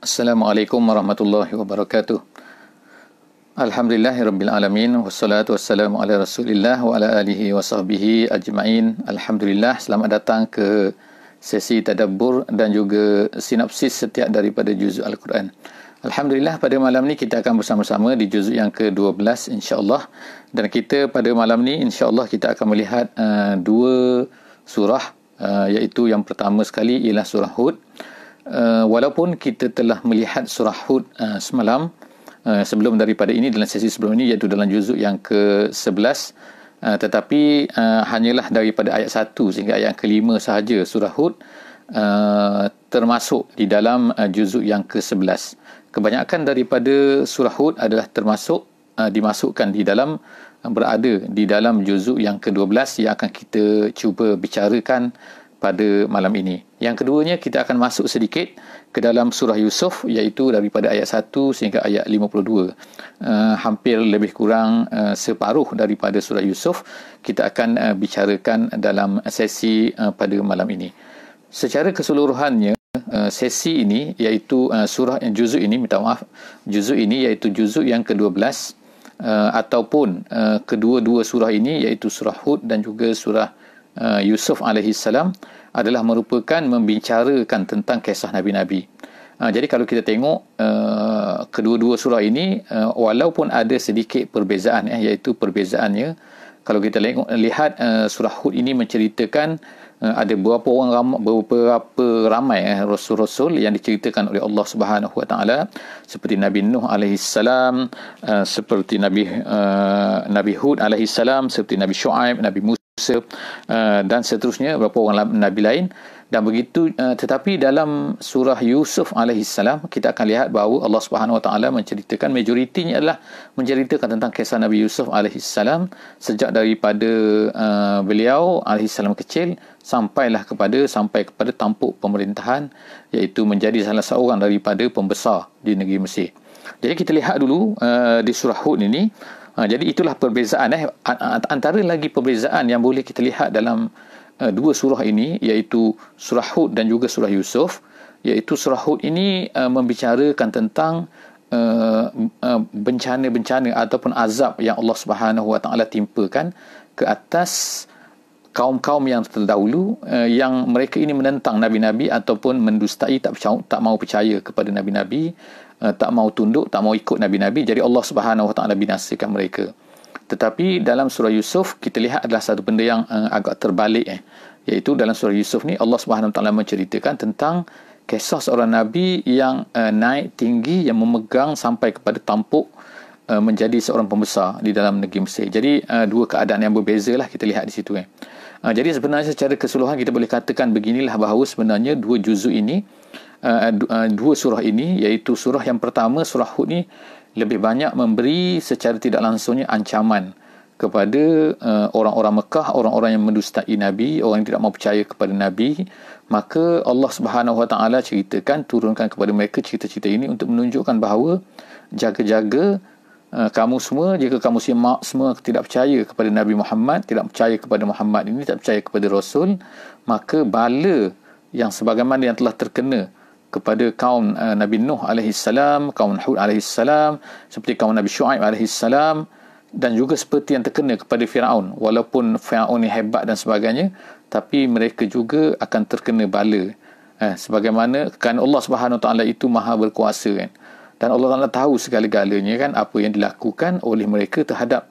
Assalamualaikum warahmatullahi wabarakatuh. Alhamdulillahirabbil alamin wassalatu wassalamu ala rasulillah wa ala alihi wasahbihi ajmain. Alhamdulillah selamat datang ke sesi tadabbur dan juga sinopsis setiap daripada juzuk al-Quran. Alhamdulillah pada malam ni kita akan bersama-sama di juzuk yang ke-12 insya-Allah dan kita pada malam ni insya-Allah kita akan melihat uh, dua surah uh, iaitu yang pertama sekali ialah surah Hud uh, walaupun kita telah melihat surah Hud uh, semalam uh, sebelum daripada ini dalam sesi sebelum ini iaitu dalam juzuk yang ke-11 uh, tetapi uh, hanyalah daripada ayat 1 sehingga ayat ke-5 sahaja surah Hud uh, termasuk di dalam uh, juzuk yang ke-11 kebanyakan daripada surah Hud adalah termasuk uh, dimasukkan di dalam berada di dalam juzuk yang ke-12 yang akan kita cuba bicarakan pada malam ini. Yang keduanya kita akan masuk sedikit ke dalam surah Yusuf iaitu daripada ayat 1 sehingga ayat 52. Uh, eh, hampir lebih kurang uh, separuh daripada surah Yusuf kita akan uh, bicarakan dalam sesi uh, pada malam ini. Secara keseluruhannya uh, sesi ini iaitu uh, surah yang juzuk ini minta maaf juzuk ini iaitu juzuk yang ke-12 uh, ataupun uh, kedua-dua surah ini iaitu surah Hud dan juga surah Eh, Yusuf alaihi salam adalah merupakan membincarakan tentang kisah nabi-nabi. Eh, jadi kalau kita tengok eh, kedua-dua surah ini walaupun ada sedikit perbezaan iaitu perbezaannya kalau kita tengok lihat surah Hud ini menceritakan ada beberapa orang ramai beberapa ramai eh, rasul-rasul yang diceritakan oleh Allah Subhanahu Wa Taala seperti Nabi Nuh alaihi salam seperti Nabi Nabi Hud alaihi salam seperti Nabi Shu'aib Nabi Musa Musa uh, eh, dan seterusnya beberapa orang nabi lain dan begitu uh, tetapi dalam surah Yusuf salam kita akan lihat bahawa Allah Subhanahu wa taala menceritakan majoritinya adalah menceritakan tentang kisah Nabi Yusuf salam sejak daripada uh, beliau salam kecil sampailah kepada sampai kepada tampuk pemerintahan iaitu menjadi salah seorang daripada pembesar di negeri Mesir. Jadi kita lihat dulu uh, di surah Hud ini Ha, jadi itulah perbezaan eh antara lagi perbezaan yang boleh kita lihat dalam uh, dua surah ini iaitu surah Hud dan juga surah Yusuf iaitu surah Hud ini uh, membicarakan tentang uh, uh, bencana-bencana ataupun azab yang Allah Subhanahu Wa Taala timpakan ke atas kaum-kaum yang terdahulu uh, yang mereka ini menentang nabi-nabi ataupun mendustai tak percaya tak mau percaya kepada nabi-nabi uh, tak mau tunduk, tak mau ikut nabi-nabi, jadi Allah Subhanahu Wa Taala binasikan mereka. Tetapi dalam surah Yusuf kita lihat adalah satu benda yang uh, agak terbalik eh. Iaitu dalam surah Yusuf ni Allah Subhanahu Wa Taala menceritakan tentang kisah seorang nabi yang uh, naik tinggi yang memegang sampai kepada tampuk uh, menjadi seorang pembesar di dalam negeri Mesir. Jadi uh, dua keadaan yang berbeza lah kita lihat di situ eh. Uh, jadi sebenarnya secara keseluruhan kita boleh katakan beginilah bahawa sebenarnya dua juzu ini uh, dua surah ini iaitu surah yang pertama surah Hud ni lebih banyak memberi secara tidak langsungnya ancaman kepada uh, orang-orang Mekah, orang-orang yang mendustai nabi, orang yang tidak mau percaya kepada nabi, maka Allah Subhanahu Wa Taala ceritakan turunkan kepada mereka cerita-cerita ini untuk menunjukkan bahawa jaga-jaga uh, kamu semua jika kamu simak semua tidak percaya kepada Nabi Muhammad, tidak percaya kepada Muhammad ini, tidak percaya kepada rasul, maka bala yang sebagaimana yang telah terkena uh, kepada kaum uh, Nabi Nuh alaihi salam, kaum Hud alaihi salam, seperti kaum Nabi Syuaib alaihi salam dan juga seperti yang terkena kepada Firaun. Walaupun Firaun ni hebat dan sebagainya, tapi mereka juga akan terkena bala. Eh, sebagaimana kan Allah Subhanahu Wa Taala itu maha berkuasa kan. Dan Allah Taala tahu segala-galanya kan apa yang dilakukan oleh mereka terhadap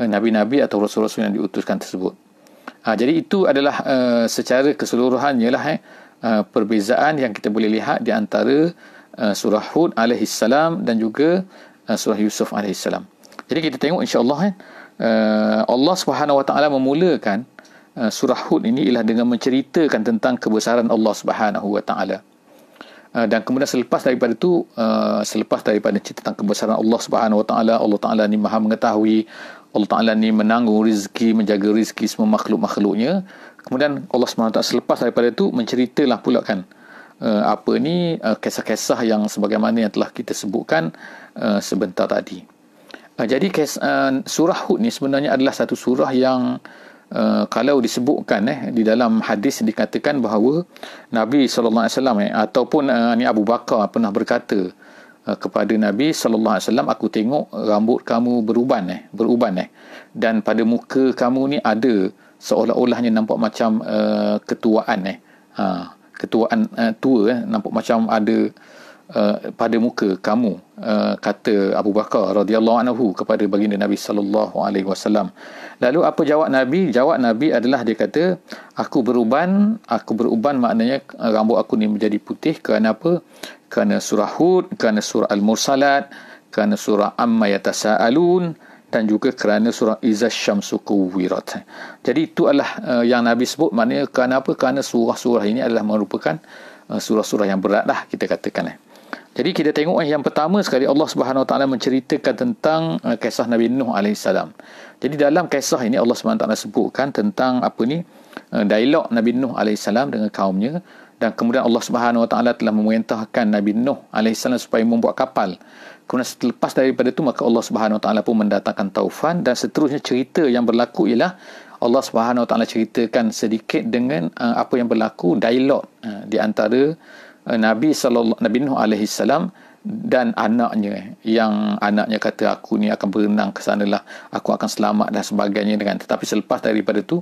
uh, nabi-nabi atau rasul-rasul yang diutuskan tersebut. Ha, jadi itu adalah uh, secara keseluruhannya lah eh, Uh, perbezaan yang kita boleh lihat di antara uh, surah Hud alaihi salam dan juga uh, surah Yusuf alaihi salam. Jadi kita tengok insya-Allah kan uh, Allah Subhanahu wa taala memulakan uh, surah Hud ini ialah dengan menceritakan tentang kebesaran Allah Subhanahu wa taala. Uh, dan kemudian selepas daripada itu uh, selepas daripada cerita tentang kebesaran Allah Subhanahu Wa Taala Allah Taala ni Maha mengetahui Allah Ta'ala ni menanggung rizki, menjaga rizki semua makhluk-makhluknya. Kemudian Allah SWT selepas daripada itu menceritalah pula kan uh, apa ni uh, kisah-kisah yang sebagaimana yang telah kita sebutkan uh, sebentar tadi. Uh, jadi kes, uh, surah Hud ni sebenarnya adalah satu surah yang Uh, kalau disebutkan eh di dalam hadis dikatakan bahawa Nabi saw eh ataupun uh, ni Abu Bakar pernah berkata Eh, kepada Nabi sallallahu alaihi wasallam aku tengok rambut kamu beruban eh beruban eh dan pada muka kamu ni ada seolah-olahnya nampak macam uh, ketuaan eh uh, ketuaan uh, tua eh nampak macam ada uh, pada muka kamu uh, kata Abu Bakar radhiyallahu anhu kepada baginda Nabi sallallahu alaihi wasallam lalu apa jawab Nabi jawab Nabi adalah dia kata aku beruban aku beruban maknanya rambut aku ni menjadi putih kerana apa kerana surah Hud, kerana surah Al-Mursalat, kerana surah Amma Yatasa'alun dan juga kerana surah Izzah Syamsu Kuwirat. Jadi itu adalah uh, yang Nabi sebut maknanya kerana apa? Kerana surah-surah ini adalah merupakan uh, surah-surah yang berat lah kita katakan. Eh. Jadi kita tengok eh, yang pertama sekali Allah Subhanahu Wa Taala menceritakan tentang uh, kisah Nabi Nuh alaihissalam. Jadi dalam kisah ini Allah Subhanahu Wa Taala sebutkan tentang apa ni? Uh, dialog Nabi Nuh alaihissalam dengan kaumnya dan kemudian Allah Subhanahu Wa Taala telah memerintahkan Nabi Nuh alaihissalam supaya membuat kapal. Kemudian selepas daripada itu maka Allah Subhanahu Wa Taala pun mendatangkan taufan dan seterusnya cerita yang berlaku ialah Allah Subhanahu Wa Taala ceritakan sedikit dengan uh, apa yang berlaku dialog uh, di antara uh, Nabi sallallahu Nabi Nuh alaihissalam dan anaknya eh. yang anaknya kata aku ni akan berenang ke sanalah aku akan selamat dan sebagainya dengan tetapi selepas daripada tu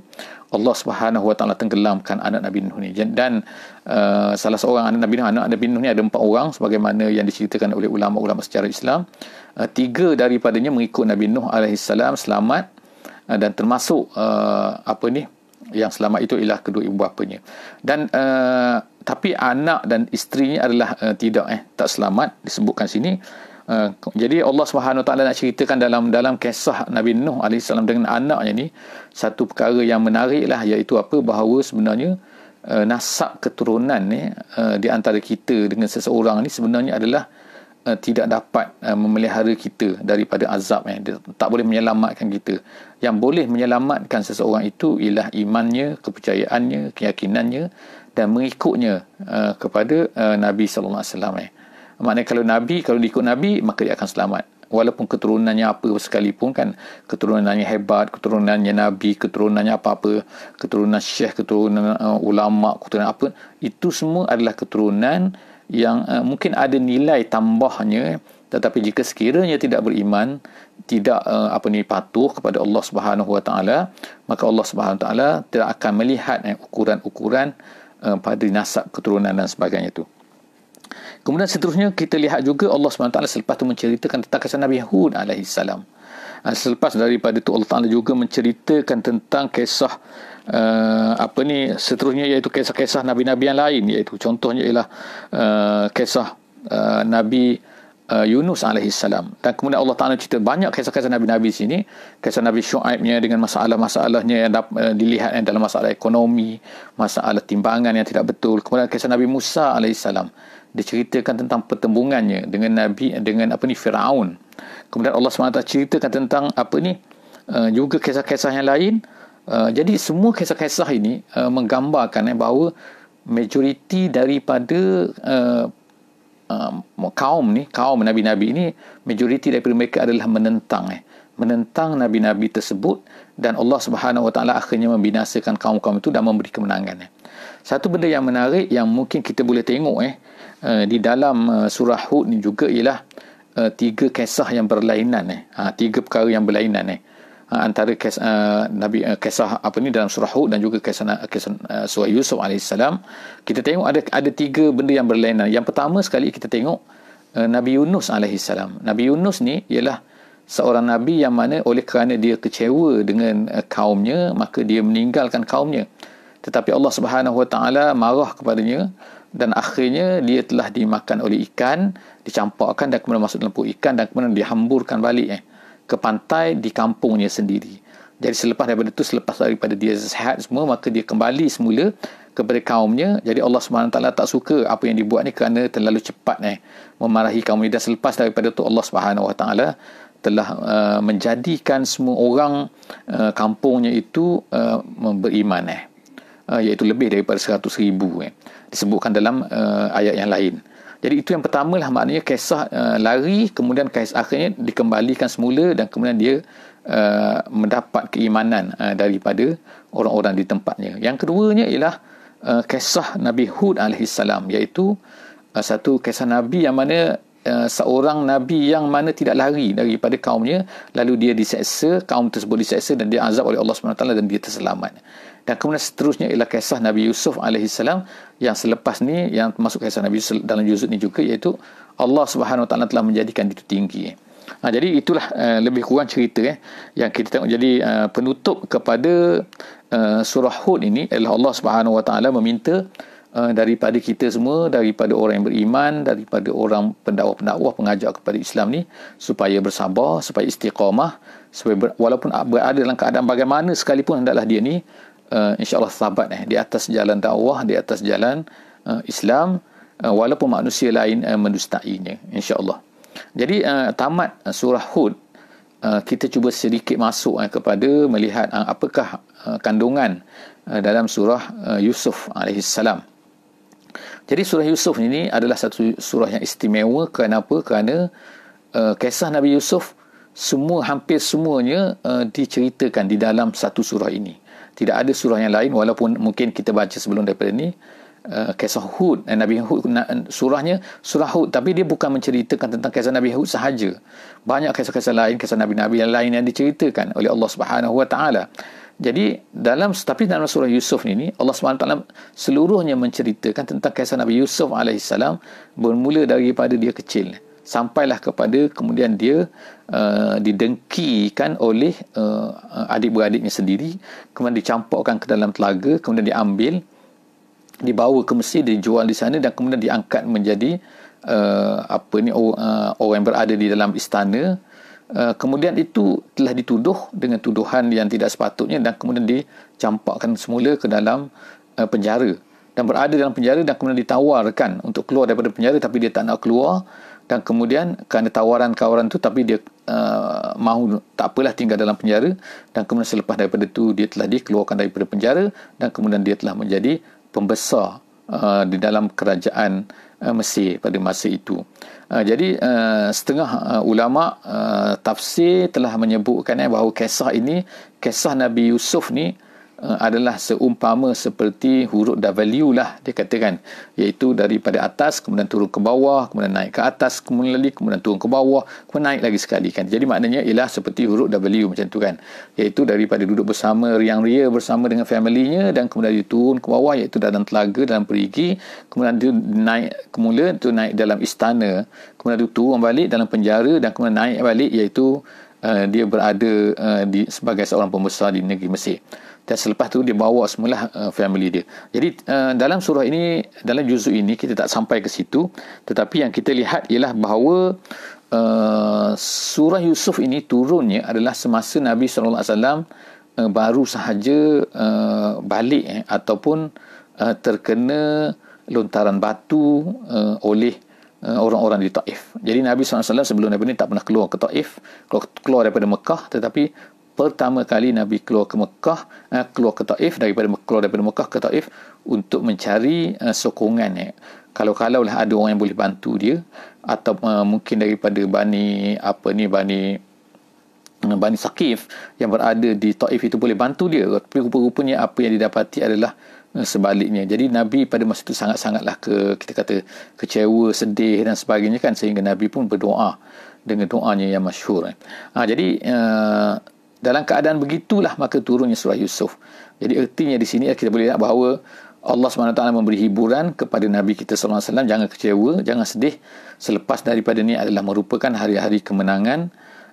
Allah Subhanahu Wa Taala tenggelamkan anak Nabi Nuh ni dan uh, salah seorang anak Nabi Nuh anak Nabi Nuh ni ada empat orang sebagaimana yang diceritakan oleh ulama-ulama secara Islam uh, tiga daripadanya mengikut Nabi Nuh alaihi salam selamat uh, dan termasuk uh, apa ni yang selamat itu ialah kedua ibu bapanya dan uh, tapi anak dan isterinya adalah uh, tidak eh tak selamat disebutkan sini uh, jadi Allah Subhanahu taala nak ceritakan dalam dalam kisah Nabi Nuh alaihi salam dengan anaknya ni satu perkara yang menariklah iaitu apa bahawa sebenarnya uh, nasab keturunan ni uh, di antara kita dengan seseorang ni sebenarnya adalah uh, uh, tidak dapat uh, memelihara kita daripada azab eh dia tak boleh menyelamatkan kita yang boleh menyelamatkan seseorang itu ialah imannya kepercayaannya keyakinannya dan mengikutnya uh, kepada uh, Nabi sallallahu alaihi wasallam eh maknanya kalau nabi kalau diikut nabi maka dia akan selamat walaupun keturunannya apa sekalipun kan keturunannya hebat keturunannya nabi keturunannya apa-apa keturunan syekh keturunan uh, ulama keturunan apa itu semua adalah keturunan uh, yang uh, mungkin ada nilai tambahnya tetapi jika sekiranya tidak beriman tidak uh, apa ni patuh kepada Allah Subhanahu Wa Taala maka Allah Subhanahu Wa Taala tidak akan melihat eh, ukuran-ukuran uh, pada nasab keturunan dan sebagainya itu kemudian seterusnya kita lihat juga Allah Subhanahu Wa Taala selepas itu menceritakan tentang kisah Nabi Hud alaihi salam Ah, selepas daripada itu Allah Ta'ala juga menceritakan tentang kisah Uh, apa ni seterusnya iaitu kisah-kisah nabi-nabi yang lain iaitu contohnya ialah uh, kisah uh, nabi uh, Yunus alaihissalam dan kemudian Allah Taala cerita banyak kisah-kisah nabi-nabi sini kisah nabi Syuaibnya dengan masalah-masalahnya yang dapat uh, eh, dilihat dalam masalah ekonomi masalah timbangan yang tidak betul kemudian kisah nabi Musa alaihi salam diceritakan tentang pertembungannya dengan nabi dengan apa ni Firaun. Kemudian Allah SWT ceritakan tentang apa ni uh, juga kisah-kisah yang lain. Uh, jadi semua kisah-kisah ini uh, menggambarkan eh, bahawa majoriti daripada uh, uh, kaum ni, kaum nabi-nabi ini majoriti daripada mereka adalah menentang eh menentang nabi-nabi tersebut dan Allah Subhanahu Wa Taala akhirnya membinasakan kaum-kaum itu dan memberi kemenangannya. Satu benda yang menarik yang mungkin kita boleh tengok eh uh, Eh, di dalam uh, surah Hud ni juga ialah uh, tiga kisah yang berlainan eh. Ha, tiga perkara yang berlainan eh. Ha, antara kes, uh, Nabi uh, kisah apa ni dalam surah Hud dan juga kisah, uh, kisah uh, surah Yusuf alaihissalam kita tengok ada ada tiga benda yang berlainan. Yang pertama sekali kita tengok uh, Nabi Yunus alaihissalam. Nabi Yunus ni ialah seorang nabi yang mana oleh kerana dia kecewa dengan uh, kaumnya maka dia meninggalkan kaumnya. Tetapi Allah Subhanahu Wa Taala marah kepadanya dan akhirnya dia telah dimakan oleh ikan, dicampakkan dan kemudian masuk dalam perut ikan dan kemudian dihamburkan balik eh, ke pantai di kampungnya sendiri. Jadi selepas daripada itu, selepas daripada dia sehat semua, maka dia kembali semula kepada kaumnya. Jadi Allah SWT tak suka apa yang dibuat ni kerana terlalu cepat eh, memarahi kaumnya. Dan selepas daripada itu, Allah SWT telah uh, menjadikan semua orang uh, kampungnya itu uh, beriman eh. Uh, iaitu lebih daripada 100 ribu eh disebutkan dalam uh, ayat yang lain. Jadi itu yang pertama lah maknanya kisah uh, lari kemudian kisah akhirnya dikembalikan semula dan kemudian dia uh, mendapat keimanan uh, daripada orang-orang di tempatnya. Yang keduanya ialah uh, kisah Nabi Hud alaihissalam iaitu uh, satu kisah Nabi yang mana uh, seorang Nabi yang mana tidak lari daripada kaumnya lalu dia diseksa, kaum tersebut diseksa dan dia azab oleh Allah SWT dan dia terselamat. Uh, dan kemudian seterusnya ialah kisah Nabi Yusuf alaihissalam yang selepas ni yang masuk kisah Nabi Yusuf dalam juzuk ni juga iaitu Allah Subhanahu taala telah menjadikan itu tinggi. Eh. Ha, jadi itulah uh, lebih kurang cerita eh yang kita tengok jadi uh, penutup kepada uh, surah Hud ini ialah Allah Subhanahu taala meminta Uh, daripada kita semua daripada orang yang beriman daripada orang pendakwah-pendakwah pengajak kepada Islam ni supaya bersabar supaya istiqamah supaya ber- walaupun berada dalam keadaan bagaimana sekalipun hendaklah dia ni uh, insyaallah sahabat eh di atas jalan dakwah di atas jalan uh, Islam uh, walaupun manusia lain uh, mendustainya insyaallah jadi uh, tamat uh, surah hud uh, kita cuba sedikit masuk uh, kepada melihat uh, apakah uh, kandungan uh, dalam surah uh, Yusuf alaihi salam jadi surah Yusuf ini adalah satu surah yang istimewa kenapa kerana uh, kisah Nabi Yusuf semua hampir semuanya uh, diceritakan di dalam satu surah ini tidak ada surah yang lain walaupun mungkin kita baca sebelum daripada ni uh, kisah Hud dan eh, Nabi Hud surahnya surah Hud tapi dia bukan menceritakan tentang kisah Nabi Hud sahaja banyak kisah-kisah lain kisah Nabi-Nabi yang lain yang diceritakan oleh Allah Subhanahu Wa Taala jadi dalam tapi dalam surah Yusuf ni Allah subhanahu wa taala seluruhnya menceritakan tentang kisah Nabi Yusuf alaihissalam bermula daripada dia kecil sampailah kepada kemudian dia uh, kan oleh uh, uh, adik-beradiknya sendiri kemudian dicampurkan ke dalam telaga kemudian diambil dibawa ke Mesir dijual di sana dan kemudian diangkat menjadi uh, apa ni orang, uh, orang berada di dalam istana uh, kemudian itu telah dituduh dengan tuduhan yang tidak sepatutnya dan kemudian dicampakkan semula ke dalam uh, penjara dan berada dalam penjara dan kemudian ditawarkan untuk keluar daripada penjara tapi dia tak nak keluar dan kemudian kerana tawaran kawaran tu tapi dia uh, mahu tak apalah tinggal dalam penjara dan kemudian selepas daripada itu dia telah dikeluarkan daripada penjara dan kemudian dia telah menjadi pembesar uh, di dalam kerajaan uh, Mesir pada masa itu. Uh, jadi uh, setengah uh, ulama uh, tafsir telah menyebutkan eh, bahawa kisah ini kisah Nabi Yusuf ni Eh, adalah seumpama seperti huruf W lah dia katakan iaitu daripada atas kemudian turun ke bawah kemudian naik ke atas kemudian lagi kemudian turun ke bawah kemudian naik lagi sekali kan jadi maknanya ialah seperti huruf W macam tu kan iaitu daripada duduk bersama riang ria bersama dengan familynya dan kemudian dia turun ke bawah iaitu dalam telaga dalam perigi kemudian dia naik kemula tu naik dalam istana kemudian dia turun balik dalam penjara dan kemudian naik balik iaitu uh, dia berada uh, di, sebagai seorang pembesar di negeri Mesir dan selepas tu dia bawa semula uh, family dia. Jadi uh, dalam surah ini dalam juzuk ini kita tak sampai ke situ tetapi yang kita lihat ialah bahawa uh, surah Yusuf ini turunnya adalah semasa Nabi sallallahu alaihi wasallam uh, baru sahaja uh, balik eh, ataupun uh, terkena lontaran batu uh, oleh uh, orang-orang di Taif. Jadi Nabi SAW sebelum daripada ini tak pernah keluar ke Taif. Keluar, keluar daripada Mekah tetapi pertama kali Nabi keluar ke Mekah uh, keluar ke Taif daripada keluar daripada Mekah ke Taif untuk mencari uh, sokongan ya. Eh. kalau kalaulah ada orang yang boleh bantu dia atau uh, mungkin daripada bani apa ni bani Bani Sakif yang berada di Taif itu boleh bantu dia tapi rupa-rupanya apa yang didapati adalah sebaliknya jadi Nabi pada masa itu sangat-sangatlah ke kita kata kecewa, sedih dan sebagainya kan sehingga Nabi pun berdoa dengan doanya yang masyhur. Ha, jadi uh, dalam keadaan begitulah maka turunnya surah Yusuf. Jadi ertinya di sini ya, kita boleh lihat bahawa Allah SWT memberi hiburan kepada Nabi kita SAW. Jangan kecewa, jangan sedih. Selepas daripada ini adalah merupakan hari-hari kemenangan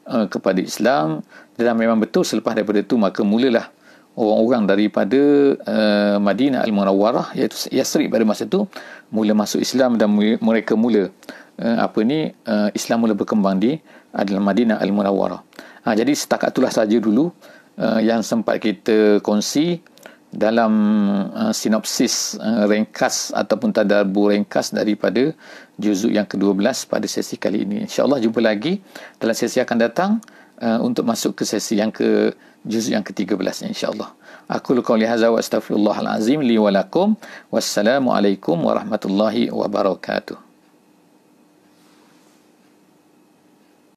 uh, kepada Islam. Dan memang betul selepas daripada itu maka mulalah orang-orang daripada uh, Madinah al Munawwarah iaitu Yasri pada masa itu mula masuk Islam dan mereka mula uh, apa ni uh, Islam mula berkembang di adalah ah, Madinah Al-Munawwarah. Ha, jadi setakat itulah saja dulu uh, yang sempat kita kongsi dalam uh, sinopsis uh, ringkas ataupun tadabbur ringkas daripada juzuk yang ke-12 pada sesi kali ini. Insya-Allah jumpa lagi dalam sesi akan datang uh, untuk masuk ke sesi yang ke juzuk yang ke-13 insya-Allah. Aku lu qauli hadza wa astaghfirullahal azim li wa lakum. Wassalamualaikum warahmatullahi wabarakatuh.